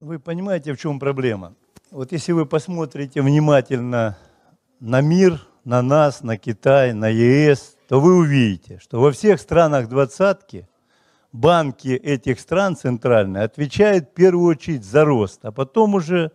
Вы понимаете, в чем проблема? Вот если вы посмотрите внимательно на мир, на нас, на Китай, на ЕС, то вы увидите, что во всех странах двадцатки банки этих стран центральные отвечают в первую очередь за рост, а потом уже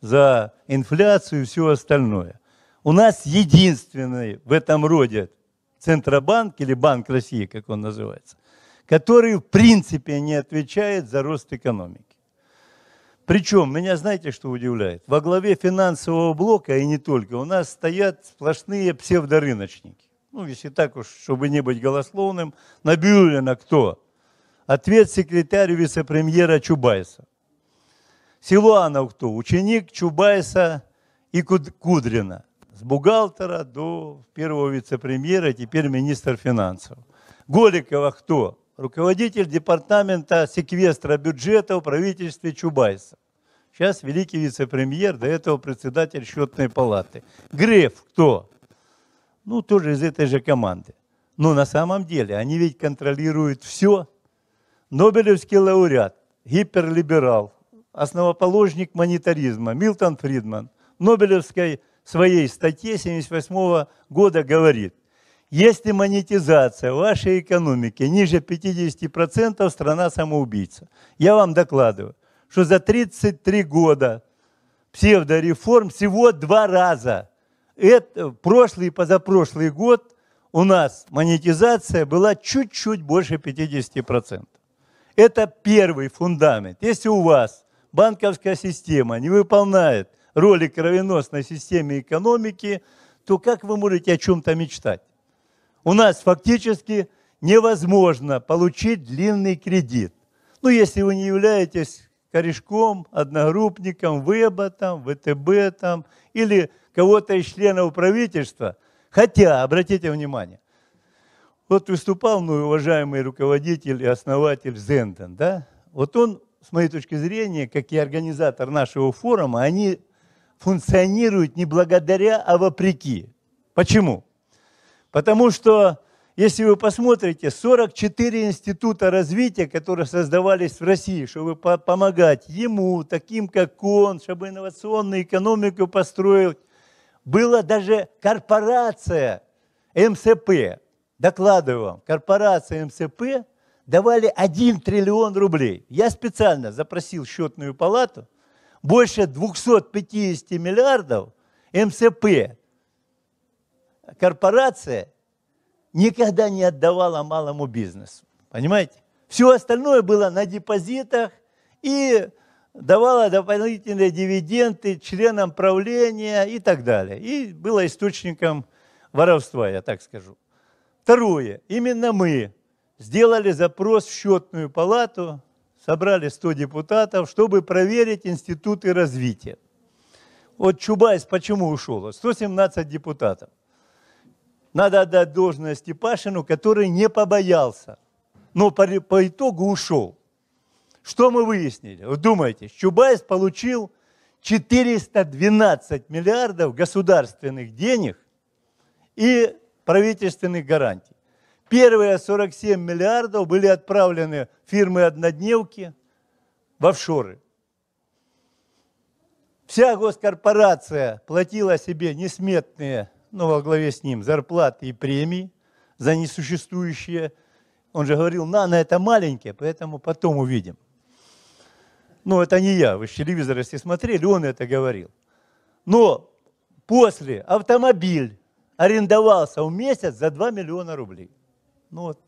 за инфляцию и все остальное. У нас единственный в этом роде Центробанк или Банк России, как он называется, который в принципе не отвечает за рост экономики. Причем, меня знаете, что удивляет? Во главе финансового блока, и не только, у нас стоят сплошные псевдорыночники. Ну, если так уж, чтобы не быть голословным, на Бюллина кто? Ответ секретарю вице-премьера Чубайса. Силуанов кто? Ученик Чубайса и Кудрина. С бухгалтера до первого вице-премьера, теперь министр финансов. Голикова кто? руководитель департамента секвестра бюджета в правительстве Чубайса. Сейчас великий вице-премьер, до этого председатель счетной палаты. Греф кто? Ну, тоже из этой же команды. Но на самом деле они ведь контролируют все. Нобелевский лауреат, гиперлиберал, основоположник монетаризма Милтон Фридман в Нобелевской своей статье 1978 года говорит, если монетизация вашей экономики ниже 50%, страна самоубийца. Я вам докладываю, что за 33 года псевдореформ всего два раза. Это, прошлый и позапрошлый год у нас монетизация была чуть-чуть больше 50%. Это первый фундамент. Если у вас банковская система не выполняет роли кровеносной системы экономики, то как вы можете о чем-то мечтать? у нас фактически невозможно получить длинный кредит. Ну, если вы не являетесь корешком, одногруппником, ВЭБа там, ВТБ там, или кого-то из членов правительства. Хотя, обратите внимание, вот выступал мой уважаемый руководитель и основатель Зенден, да? Вот он, с моей точки зрения, как и организатор нашего форума, они функционируют не благодаря, а вопреки. Почему? Потому что, если вы посмотрите, 44 института развития, которые создавались в России, чтобы помогать ему, таким как он, чтобы инновационную экономику построить, была даже корпорация МСП, докладываю вам, корпорация МСП давали 1 триллион рублей. Я специально запросил счетную палату, больше 250 миллиардов МСП корпорация никогда не отдавала малому бизнесу. Понимаете? Все остальное было на депозитах и давала дополнительные дивиденды членам правления и так далее. И было источником воровства, я так скажу. Второе. Именно мы сделали запрос в счетную палату, собрали 100 депутатов, чтобы проверить институты развития. Вот Чубайс почему ушел? 117 депутатов надо отдать должное Степашину, который не побоялся, но по, по итогу ушел. Что мы выяснили? Вдумайтесь, Чубайс получил 412 миллиардов государственных денег и правительственных гарантий. Первые 47 миллиардов были отправлены фирмы-однодневки в офшоры. Вся госкорпорация платила себе несметные но во главе с ним зарплаты и премии за несуществующие. Он же говорил, на, на это маленькие, поэтому потом увидим. Но ну, это не я, вы с телевизора все смотрели, он это говорил. Но после автомобиль арендовался в месяц за 2 миллиона рублей. Ну вот,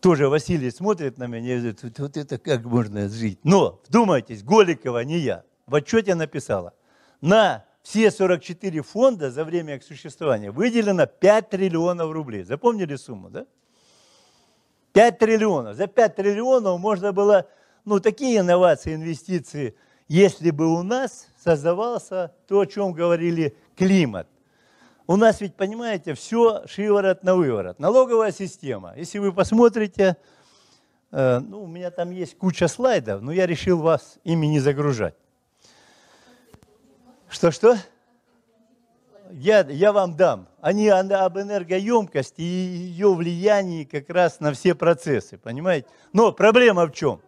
тоже Василий смотрит на меня и говорит, вот, вот это как можно жить. Но, вдумайтесь, Голикова не я, в отчете написала, на все 44 фонда за время их существования выделено 5 триллионов рублей. Запомнили сумму, да? 5 триллионов. За 5 триллионов можно было, ну, такие инновации, инвестиции, если бы у нас создавался то, о чем говорили, климат. У нас ведь, понимаете, все шиворот на выворот. Налоговая система. Если вы посмотрите, э, ну, у меня там есть куча слайдов, но я решил вас ими не загружать. Что-что? Я, я вам дам. Они об энергоемкости и ее влиянии как раз на все процессы, понимаете? Но проблема в чем?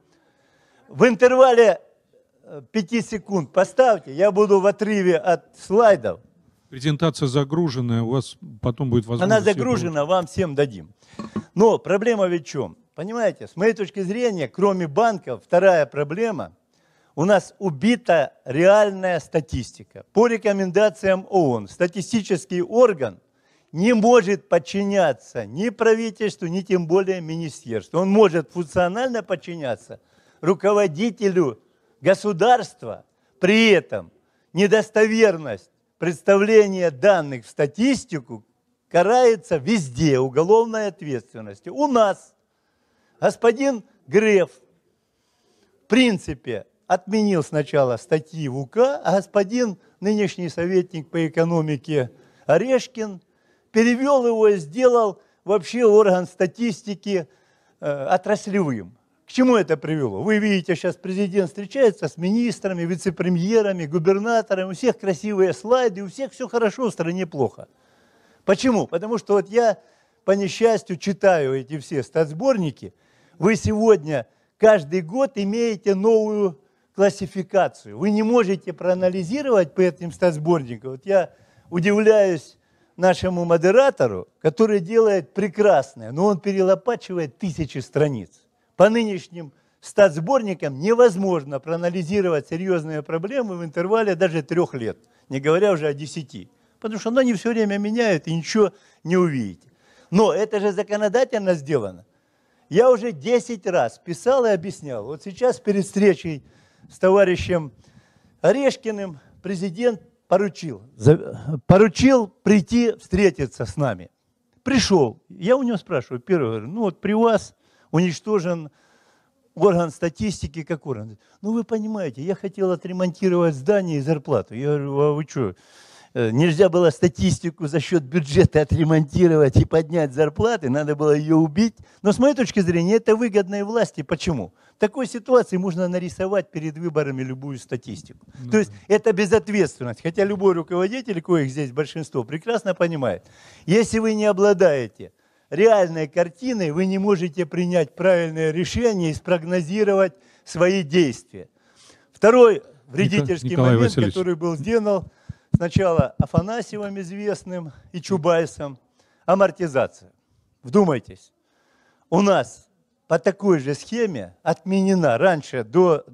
В интервале 5 э, секунд поставьте, я буду в отрыве от слайдов. Презентация загруженная, у вас потом будет возможность... Она загружена, вам всем дадим. Но проблема ведь в чем? Понимаете, с моей точки зрения, кроме банков, вторая проблема – у нас убита реальная статистика. По рекомендациям ООН статистический орган не может подчиняться ни правительству, ни тем более министерству. Он может функционально подчиняться руководителю государства. При этом недостоверность представления данных в статистику карается везде уголовной ответственностью. У нас господин Греф в принципе отменил сначала статьи в УК, а господин, нынешний советник по экономике Орешкин, перевел его и сделал вообще орган статистики э, отраслевым. К чему это привело? Вы видите, сейчас президент встречается с министрами, вице-премьерами, губернаторами, у всех красивые слайды, у всех все хорошо, в стране плохо. Почему? Потому что вот я, по несчастью, читаю эти все статсборники, вы сегодня каждый год имеете новую классификацию. Вы не можете проанализировать по этим статсборникам. Вот я удивляюсь нашему модератору, который делает прекрасное, но он перелопачивает тысячи страниц. По нынешним статсборникам невозможно проанализировать серьезные проблемы в интервале даже трех лет, не говоря уже о десяти. Потому что они все время меняют и ничего не увидите. Но это же законодательно сделано. Я уже 10 раз писал и объяснял. Вот сейчас перед встречей с товарищем Орешкиным президент поручил, поручил прийти встретиться с нами. Пришел. Я у него спрашиваю, первый, говорю, ну вот при вас уничтожен орган статистики, как орган. Ну вы понимаете, я хотел отремонтировать здание и зарплату. Я говорю, а вы что, Э, нельзя было статистику за счет бюджета отремонтировать и поднять зарплаты, надо было ее убить. Но с моей точки зрения, это выгодные власти. Почему? В такой ситуации можно нарисовать перед выборами любую статистику. Ну, То есть это безответственность. Хотя любой руководитель, коих здесь большинство, прекрасно понимает. Если вы не обладаете реальной картиной, вы не можете принять правильное решение и спрогнозировать свои действия. Второй вредительский Николай момент, Васильевич. который был сделан, сначала Афанасьевым известным и Чубайсом, амортизация. Вдумайтесь, у нас по такой же схеме отменена раньше до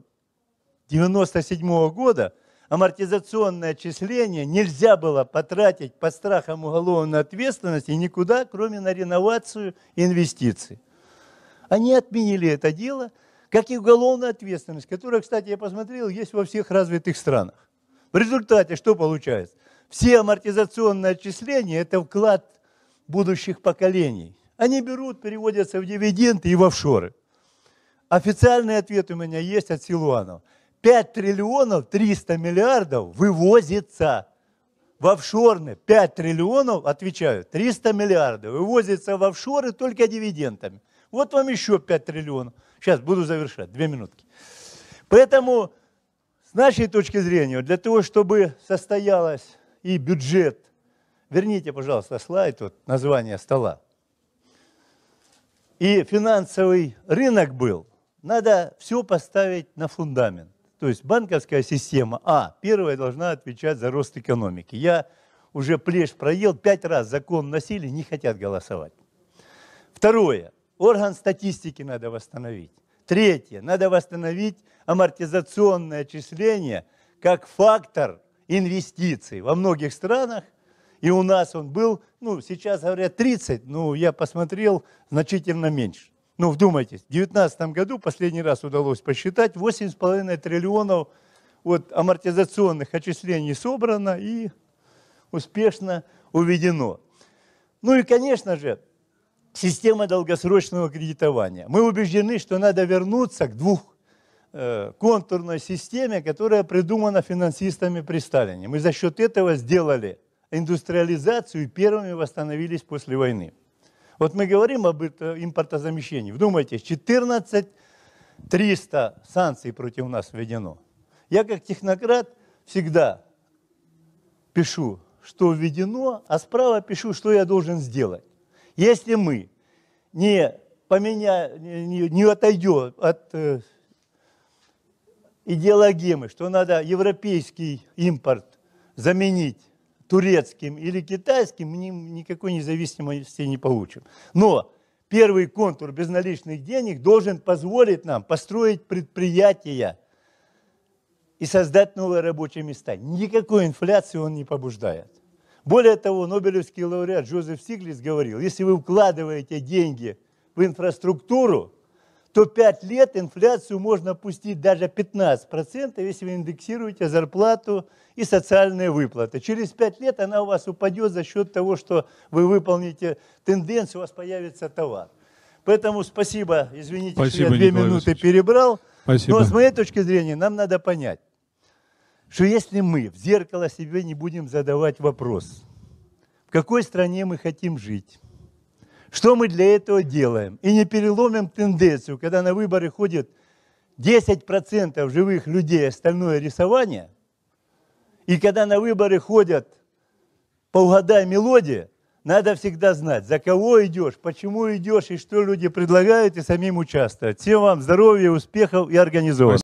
1997 года амортизационное отчисление нельзя было потратить под страхом уголовной ответственности никуда, кроме на реновацию инвестиций. Они отменили это дело, как и уголовная ответственность, которая, кстати, я посмотрел, есть во всех развитых странах. В результате что получается? Все амортизационные отчисления – это вклад будущих поколений. Они берут, переводятся в дивиденды и в офшоры. Официальный ответ у меня есть от Силуанова. 5 триллионов 300 миллиардов вывозится в офшорны. 5 триллионов, отвечаю, 300 миллиардов вывозится в офшоры только дивидендами. Вот вам еще 5 триллионов. Сейчас буду завершать, две минутки. Поэтому с нашей точки зрения, для того, чтобы состоялось и бюджет, верните, пожалуйста, слайд, вот название стола, и финансовый рынок был, надо все поставить на фундамент. То есть банковская система, а, первая должна отвечать за рост экономики. Я уже плешь проел, пять раз закон носили, не хотят голосовать. Второе, орган статистики надо восстановить. Третье. Надо восстановить амортизационное отчисление как фактор инвестиций. Во многих странах, и у нас он был, ну, сейчас говорят 30, ну, я посмотрел, значительно меньше. Ну, вдумайтесь, в 2019 году последний раз удалось посчитать, 8,5 триллионов вот амортизационных отчислений собрано и успешно уведено. Ну и, конечно же, система долгосрочного кредитования. Мы убеждены, что надо вернуться к двухконтурной э, системе, которая придумана финансистами при Сталине. Мы за счет этого сделали индустриализацию и первыми восстановились после войны. Вот мы говорим об импортозамещении. Вдумайтесь, 14 300 санкций против нас введено. Я как технократ всегда пишу, что введено, а справа пишу, что я должен сделать. Если мы не, поменя, не, не отойдем от э, идеологемы, что надо европейский импорт заменить турецким или китайским, мы никакой независимости не получим. Но первый контур безналичных денег должен позволить нам построить предприятия и создать новые рабочие места. Никакой инфляции он не побуждает. Более того, Нобелевский лауреат Джозеф Сиглис говорил, если вы вкладываете деньги в инфраструктуру, то 5 лет инфляцию можно опустить даже 15%, если вы индексируете зарплату и социальные выплаты. Через 5 лет она у вас упадет за счет того, что вы выполните тенденцию, у вас появится товар. Поэтому спасибо, извините, спасибо, что я 2 минуты перебрал. Спасибо. Но с моей точки зрения нам надо понять, что если мы в зеркало себе не будем задавать вопрос, в какой стране мы хотим жить, что мы для этого делаем, и не переломим тенденцию, когда на выборы ходит 10% живых людей, остальное рисование, и когда на выборы ходят полгода мелодия, надо всегда знать, за кого идешь, почему идешь, и что люди предлагают, и самим участвовать. Всем вам здоровья, успехов и организованности.